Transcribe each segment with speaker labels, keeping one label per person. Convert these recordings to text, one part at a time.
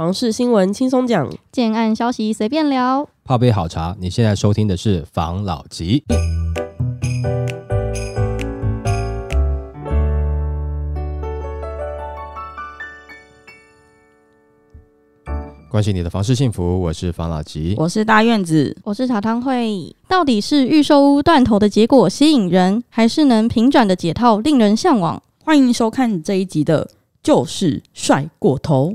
Speaker 1: 房事新闻轻松讲，建案消息随便聊，
Speaker 2: 泡杯好茶。你现在收听的是房老吉，关心你的房事幸福，我是房老吉，我是大院子，
Speaker 1: 我是茶汤会。到底是预售屋断头的结果吸引人，还是能平转的解套令人向往？欢迎收看这一集的《就是帅过头》。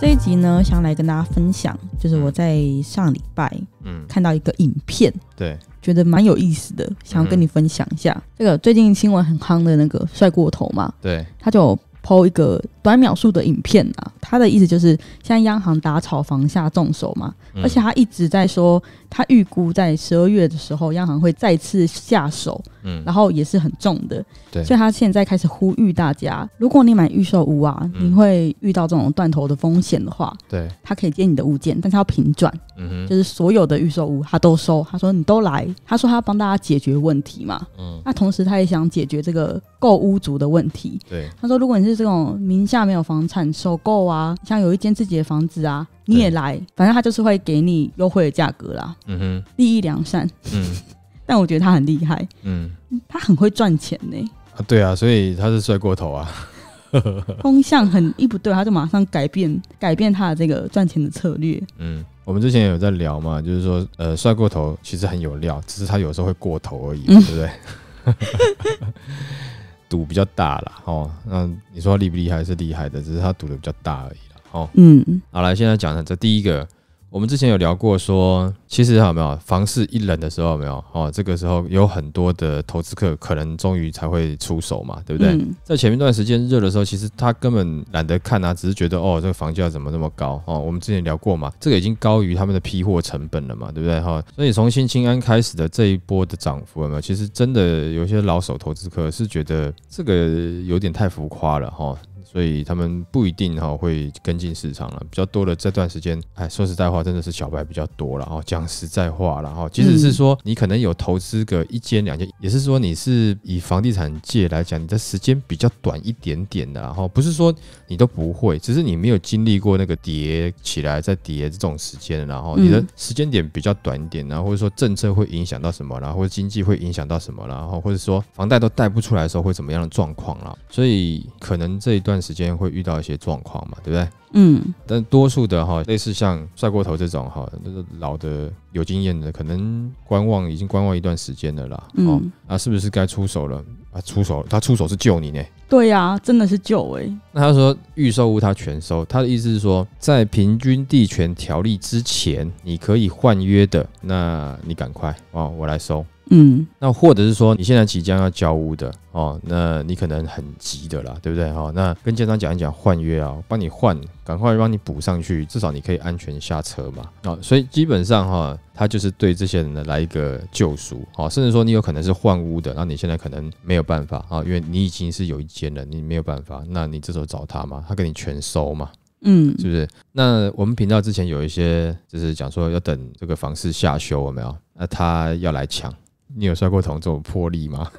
Speaker 1: 这一集呢，想要来跟大家分享，就是我在上礼拜，嗯，看到一个影片，对，觉得蛮有意思的，想要跟你分享一下。这个最近新闻很夯的那个帅过头嘛，对，他就抛一个。短秒数的影片啊，他的意思就是，现在央行打炒房下重手嘛，而且他一直在说，他预估在十二月的时候，央行会再次下手，嗯，然后也是很重的，对，所以他现在开始呼吁大家，如果你买预售屋啊，你会遇到这种断头的风险的话，对，他可以接你的物件，但他要平转，嗯就是所有的预售屋他都收，他说你都来，他说他要帮大家解决问题嘛，嗯，那同时他也想解决这个购屋族的问题，对，他说如果你是这种明。下没有房产收购啊，像有一间自己的房子啊，你也来，反正他就是会给你优惠的价格啦。嗯哼，利益良善。嗯，但我觉得他很厉害。嗯，他很会赚钱呢。
Speaker 2: 啊，对啊，所以他是帅过头啊。风
Speaker 1: 向很一不对，他就马上改变，改变他的这个赚钱的策略。
Speaker 2: 嗯，我们之前有在聊嘛，就是说，呃，帅过头其实很有料，只是他有时候会过头而已，对不对？赌比较大了哦，那你说他厉不厉害？是厉害的，只是他赌的比较大而已了哦。嗯，好了，现在讲的这第一个。我们之前有聊过，说其实有没有房市一冷的时候，没有哦，这个时候有很多的投资客可能终于才会出手嘛，对不对？在前面一段时间热的时候，其实他根本懒得看啊，只是觉得哦，这个房价怎么那么高哦？我们之前聊过嘛，这个已经高于他们的批货成本了嘛，对不对哈？所以从新青安开始的这一波的涨幅，有没有？其实真的有些老手投资客是觉得这个有点太浮夸了哈。所以他们不一定哈会跟进市场了，比较多的这段时间，哎，说实在话，真的是小白比较多了。然后讲实在话，然后即使是说你可能有投资个一间两间，也是说你是以房地产界来讲，你的时间比较短一点点的。然后不是说你都不会，只是你没有经历过那个跌起来再跌这种时间。然后你的时间点比较短一点，然后或者说政策会影响到什么，然后或者经济会影响到什么，然后或者说房贷都贷不出来的时候会怎么样的状况了？所以可能这一段。一段时间会遇到一些状况嘛，对不对？嗯。但多数的哈，类似像帅过头这种哈，那个老的有经验的，可能观望已经观望一段时间的啦。哦，啊，是不是该出手了？啊，出手，他出手是救你呢。
Speaker 1: 对呀，真的是救哎。
Speaker 2: 那他说预售屋他全收，他的意思是说，在平均地权条例之前你可以换约的，那你赶快哦，我来收。嗯，那或者是说你现在即将要交屋的哦，那你可能很急的啦，对不对哈？那跟建商讲一讲换约啊，帮你换，赶快帮你补上去，至少你可以安全下车嘛。啊，所以基本上哈，他就是对这些人呢来一个救赎啊，甚至说你有可能是换屋的，那你现在可能没有办法啊，因为你已经是有一间了，你没有办法，那你这时候找他嘛，他给你全收嘛，嗯，是不是？那我们频道之前有一些就是讲说要等这个房市下修，有没有？那他要来抢。你有摔过头这种魄力吗？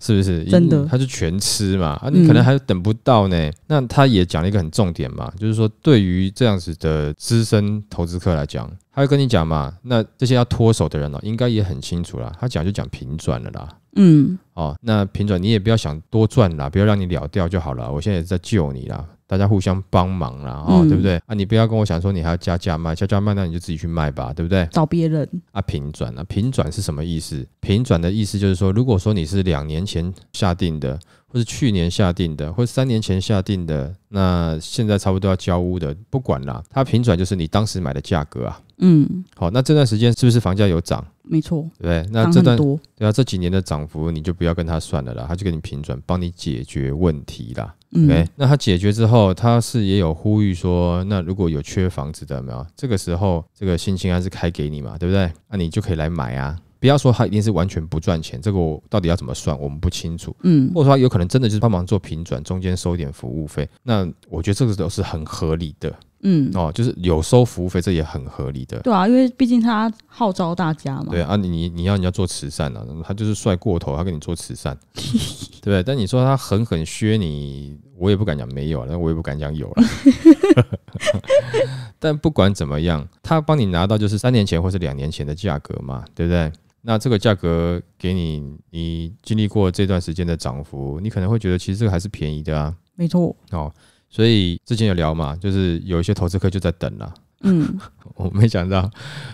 Speaker 2: 是不是真的？他就全吃嘛啊！你可能还等不到呢。那他也讲了一个很重点嘛，就是说对于这样子的资深投资客来讲，他会跟你讲嘛。那这些要脱手的人呢，应该也很清楚啦。他讲就讲平转了啦。嗯，哦，那平转你也不要想多赚啦，不要让你了掉就好了。我现在是在救你啦。大家互相帮忙啦，哦，对不对？啊，你不要跟我讲说你还要加价卖，加价卖那你就自己去卖吧，对不对？找别人啊，平转啊，平转是什么意思？平转的意思就是说，如果说你是两年前下定的，或是去年下定的，或是三年前下定的，那现在差不多要交屋的，不管啦，它平转就是你当时买的价格啊。嗯，好，那这段时间是不是房价有涨？没错，对，那这段对啊，这几年的涨幅你就不要跟他算了啦，他就给你平转，帮你解决问题啦。OK，那他解决之后，他是也有呼吁说，那如果有缺房子的没有，这个时候这个新清还是开给你嘛，对不对？那你就可以来买啊，不要说他一定是完全不赚钱，这个到底要怎么算，我们不清楚。嗯，或者说有可能真的就是帮忙做平转，中间收一点服务费，那我觉得这个都是很合理的。嗯，哦，就是有收服务费，这也很合理的。对
Speaker 1: 啊，因为毕竟他号召大家嘛。对
Speaker 2: 啊，你你要你要做慈善啊，他就是帅过头，他跟你做慈善，对不对？但你说他狠狠削你，我也不敢讲没有，那我也不敢讲有了。但不管怎么样，他帮你拿到就是三年前或是两年前的价格嘛，对不对？那这个价格给你，你经历过这段时间的涨幅，你可能会觉得其实这个还是便宜的啊。没错。哦。所以之前有聊嘛，就是有一些投资客就在等了。嗯，我没想到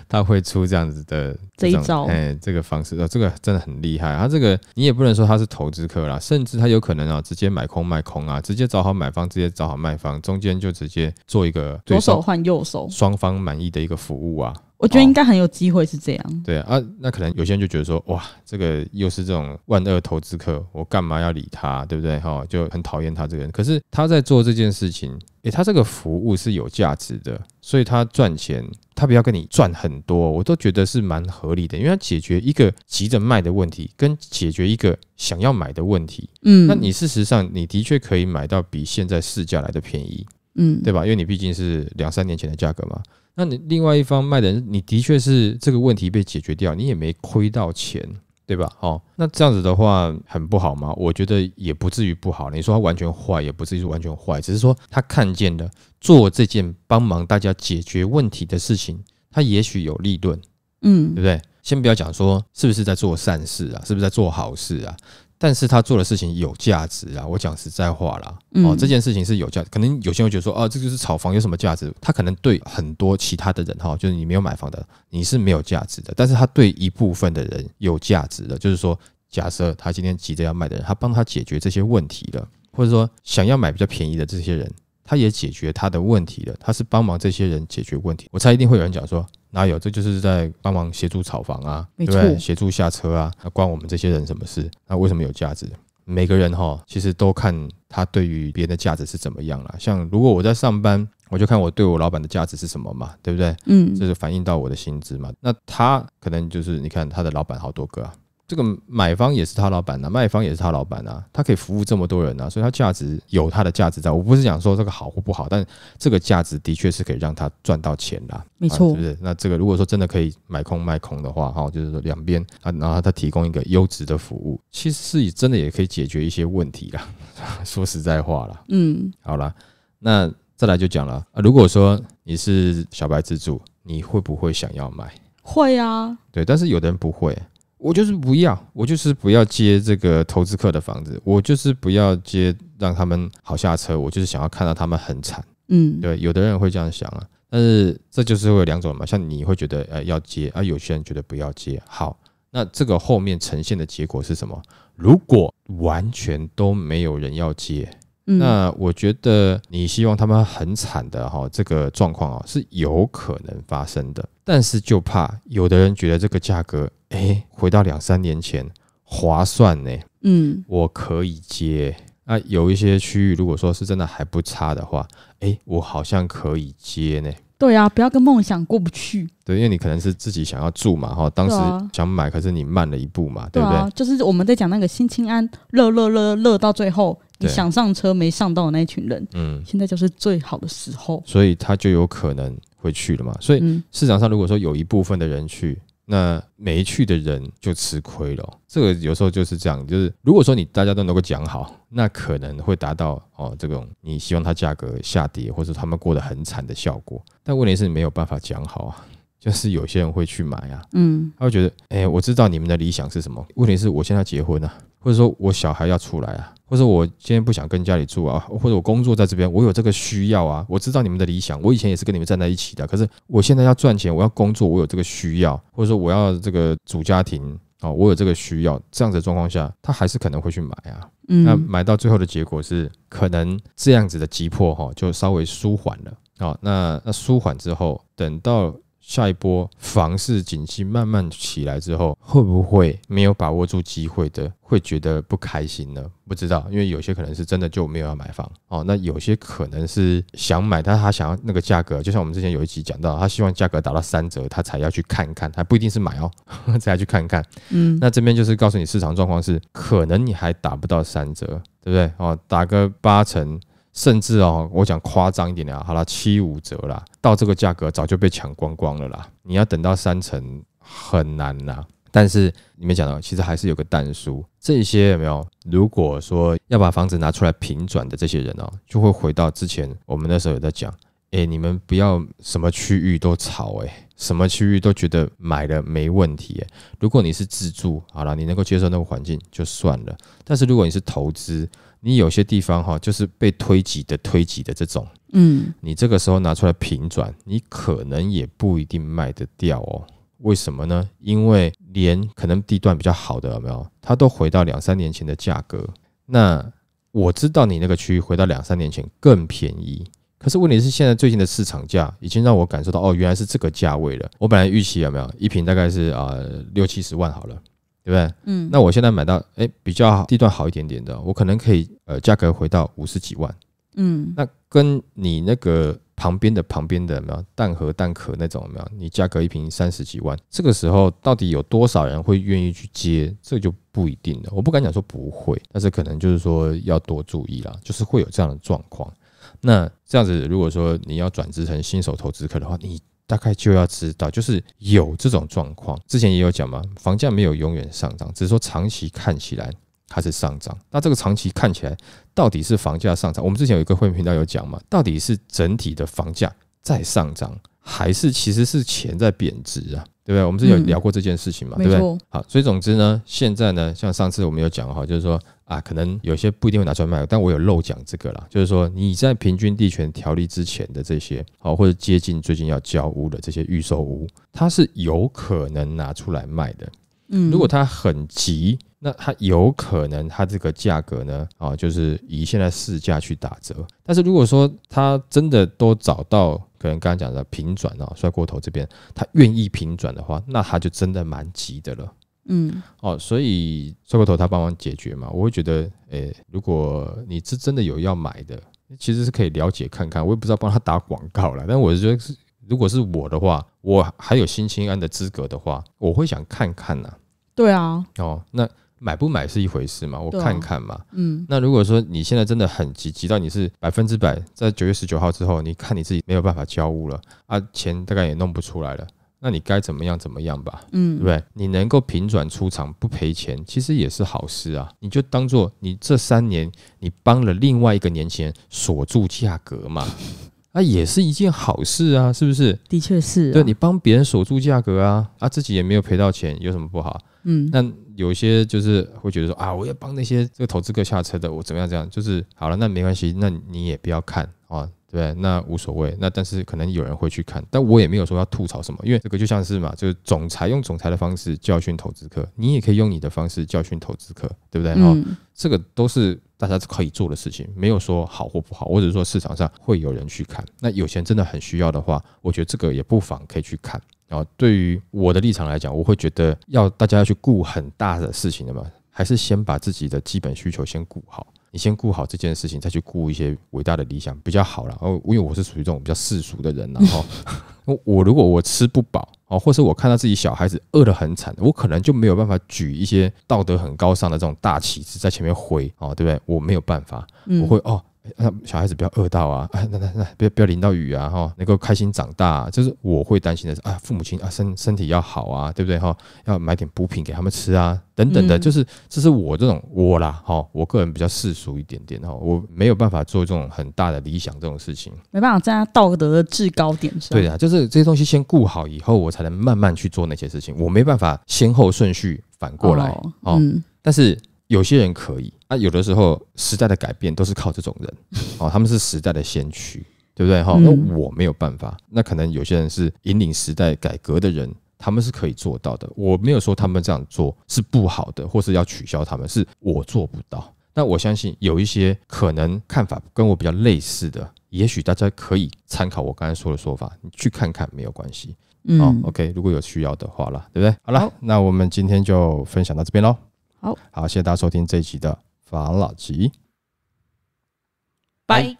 Speaker 2: 他会出这样子的这一招，哎，这个方式，哦，这个真的很厉害。他这个你也不能说他是投资客啦，甚至他有可能啊，直接买空卖空啊，直接找好买方，直接找好卖方，中间就直接做一个左手换右手，双方满意的一个服务啊。
Speaker 1: 我觉得应该很有机会是这样。
Speaker 2: 对啊，那可能有些人就觉得说，哇，这个又是这种万恶投资客，我干嘛要理他，对不对？哈，就很讨厌他这个人。可是他在做这件事情，诶，他这个服务是有价值的，所以他赚钱，他不要跟你赚很多，我都觉得是蛮合理的，因为他解决一个急着卖的问题，跟解决一个想要买的问题。嗯，那你事实上你的确可以买到比现在市价来的便宜。嗯，对吧？因为你毕竟是两三年前的价格嘛，那你另外一方卖的人，你的确是这个问题被解决掉，你也没亏到钱，对吧？哦，那这样子的话很不好吗？我觉得也不至于不好。你说他完全坏，也不至于完全坏，只是说他看见的做这件帮忙大家解决问题的事情，他也许有利润，嗯，对不对？先不要讲说是不是在做善事啊，是不是在做好事啊？但是他做的事情有价值啊！我讲实在话啦，哦，这件事情是有价，可能有些人觉得说，哦，这就是炒房，有什么价值？他可能对很多其他的人哈，就是你没有买房的，你是没有价值的。但是他对一部分的人有价值的，就是说，假设他今天急着要卖的人，他帮他解决这些问题的，或者说想要买比较便宜的这些人，他也解决他的问题的，他是帮忙这些人解决问题。我猜一定会有人讲说。哪有？这就是在帮忙协助炒房啊，对不对？协助下车啊，关我们这些人什么事？那为什么有价值？每个人哈，其实都看他对于别人的价值是怎么样了。像如果我在上班，我就看我对我老板的价值是什么嘛，对不对？嗯，这是反映到我的薪资嘛。那他可能就是，你看他的老板好多个。啊，这个买方也是他老板呐，卖方也是他老板呐，他可以服务这么多人呐，所以他价值有他的价值在。我不是讲说这个好或不好，但这个价值的确是可以让他赚到钱啦，没错，是不是？那这个如果说真的可以买空卖空的话，哈，就是说两边啊，然后他提供一个优质的服务，其实是真的也可以解决一些问题啦。说实在话啦，嗯，好啦，那再来就讲了啊，如果说你是小白自助，你会不会想要买？
Speaker 1: 会啊，
Speaker 2: 对，但是有的人不会。我就是不要，我就是不要接这个投资客的房子，我就是不要接让他们好下车，我就是想要看到他们很惨。嗯，对，有的人会这样想啊，但是这就是会有两种嘛，像你会觉得呃要接，而有些人觉得不要接。好，那这个后面呈现的结果是什么？如果完全都没有人要接，那我觉得你希望他们很惨的哈，这个状况啊是有可能发生的。但是就怕有的人觉得这个价格，哎，回到两三年前划算呢。嗯，我可以接。那有一些区域，如果说是真的还不差的话，哎，我好像可以接呢。
Speaker 1: 对啊，不要跟梦想过不去。
Speaker 2: 对，因为你可能是自己想要住嘛，哈，当时想买，可是你慢了一步嘛，对不对？就
Speaker 1: 是我们在讲那个新青安热热热热到最后，你想上车没上到的那一群人，嗯，现在就是最好的时候，
Speaker 2: 所以它就有可能。会去了嘛？所以市场上如果说有一部分的人去，那没去的人就吃亏了。这个有时候就是这样，就是如果说你大家都能够讲好，那可能会达到哦这种你希望它价格下跌或者他们过得很惨的效果。但问题是你没有办法讲好啊，就是有些人会去买啊，嗯，他会觉得，哎，我知道你们的理想是什么，问题是我现在结婚啊，或者说我小孩要出来啊。或者我今天不想跟家里住啊，或者我工作在这边，我有这个需要啊。我知道你们的理想，我以前也是跟你们站在一起的。可是我现在要赚钱，我要工作，我有这个需要，或者说我要这个组家庭啊，我有这个需要。这样子的状况下，他还是可能会去买啊。那买到最后的结果是，可能这样子的急迫哈，就稍微舒缓了啊。那那舒缓之后，等到。下一波房市景气慢慢起来之后，会不会没有把握住机会的，会觉得不开心呢？不知道，因为有些可能是真的就没有要买房哦。那有些可能是想买，但他想要那个价格，就像我们之前有一集讲到，他希望价格打到三折，他才要去看看，还不一定是买哦，才要去看一看。嗯，那这边就是告诉你市场状况是，可能你还打不到三折，对不对？哦，打个八成。甚至哦，我讲夸张一点的，好了，七五折啦，到这个价格早就被抢光光了啦。你要等到三成很难啦。但是你们讲到，其实还是有个淡疏。这些有没有？如果说要把房子拿出来平转的这些人哦，就会回到之前我们那时候有在讲，哎，你们不要什么区域都炒，哎。什么区域都觉得买了没问题。如果你是自住，好了，你能够接受那个环境就算了。但是如果你是投资，你有些地方哈，就是被推挤的、推挤的这种，嗯，你这个时候拿出来平转，你可能也不一定卖得掉哦。为什么呢？因为连可能地段比较好的有没有，它都回到两三年前的价格。那我知道你那个区域回到两三年前更便宜。可是问题是，现在最近的市场价已经让我感受到哦，原来是这个价位了。我本来预期有没有一瓶大概是啊六七十万好了，对不对？嗯。那我现在买到哎比较地段好一点点的，我可能可以呃价格回到五十几万。嗯。那跟你那个旁边的旁边的没有蛋壳蛋壳那种没有，你价格一瓶三十几万，这个时候到底有多少人会愿意去接？这就不一定了。我不敢讲说不会，但是可能就是说要多注意啦，就是会有这样的状况。那这样子，如果说你要转职成新手投资客的话，你大概就要知道，就是有这种状况。之前也有讲嘛，房价没有永远上涨，只是说长期看起来它是上涨。那这个长期看起来到底是房价上涨？我们之前有一个会员频道有讲嘛，到底是整体的房价在上涨，还是其实是钱在贬值啊？对不对？我们之前有聊过这件事情嘛？对不对？好，所以总之呢，现在呢，像上次我们有讲哈，就是说。啊，可能有些不一定会拿出来卖，但我有漏讲这个啦，就是说你在平均地权条例之前的这些，好或者接近最近要交屋的这些预售屋，它是有可能拿出来卖的。嗯，如果它很急，那它有可能它这个价格呢，啊，就是以现在市价去打折。但是如果说它真的都找到，可能刚刚讲的平转啊，帅锅头这边他愿意平转的话，那他就真的蛮急的了。嗯，哦，所以车购头他帮忙解决嘛，我会觉得，诶，如果你是真的有要买的，其实是可以了解看看，我也不知道帮他打广告了，但我是觉得是，如果是我的话，我还有新青安的资格的话，我会想看看呐。对啊，哦，那买不买是一回事嘛，我看看嘛。嗯，那如果说你现在真的很急，急到你是百分之百在九月十九号之后，你看你自己没有办法交屋了啊，钱大概也弄不出来了。那你该怎么样怎么样吧，嗯，对不对？你能够平转出场不赔钱，其实也是好事啊。你就当做你这三年你帮了另外一个年轻人锁住价格嘛，啊，也是一件好事啊，是不是？的确是。对你帮别人锁住价格啊，啊，自己也没有赔到钱，有什么不好？嗯，那有些就是会觉得说啊，我要帮那些这个投资客下车的，我怎么样？怎样就是好了，那没关系，那你也不要看啊。对，那无所谓。那但是可能有人会去看，但我也没有说要吐槽什么，因为这个就像是嘛，就是总裁用总裁的方式教训投资客，你也可以用你的方式教训投资客，对不对？然后这个都是大家可以做的事情，没有说好或不好，或者说市场上会有人去看。那有钱真的很需要的话，我觉得这个也不妨可以去看。然后对于我的立场来讲，我会觉得要大家要去顾很大的事情的嘛，还是先把自己的基本需求先顾好。你先顾好这件事情，再去顾一些伟大的理想，比较好了。然因为我是属于这种比较世俗的人，然后 我如果我吃不饱，哦，或者我看到自己小孩子饿得很惨，我可能就没有办法举一些道德很高尚的这种大旗帜在前面挥，哦，对不对？我没有办法，我会哦。那小孩子不要饿到啊，啊，那那那不要不要淋到雨啊，哈，能够开心长大，就是我会担心的是啊，父母亲啊身身体要好啊，对不对哈？要买点补品给他们吃啊，等等的，就是这是我这种我啦，哈，我个人比较世俗一点点哈，我没有办法做这种很大的理想这种事情，
Speaker 1: 没办法站在道德的制高点上。对啊，就
Speaker 2: 是这些东西先顾好以后，我才能慢慢去做那些事情，我没办法先后顺序反过来哦。嗯，但是有些人可以。那有的时候，时代的改变都是靠这种人，哦，他们是时代的先驱，对不对哈？那我没有办法，那可能有些人是引领时代改革的人，他们是可以做到的。我没有说他们这样做是不好的，或是要取消他们，是我做不到。那我相信有一些可能看法跟我比较类似的，也许大家可以参考我刚才说的说法，你去看看没有关系。嗯，OK，如果有需要的话了，对不对？好了，那我们今天就分享到这边喽。好，好，谢谢大家收听这一集的。烦老吉，
Speaker 1: 拜。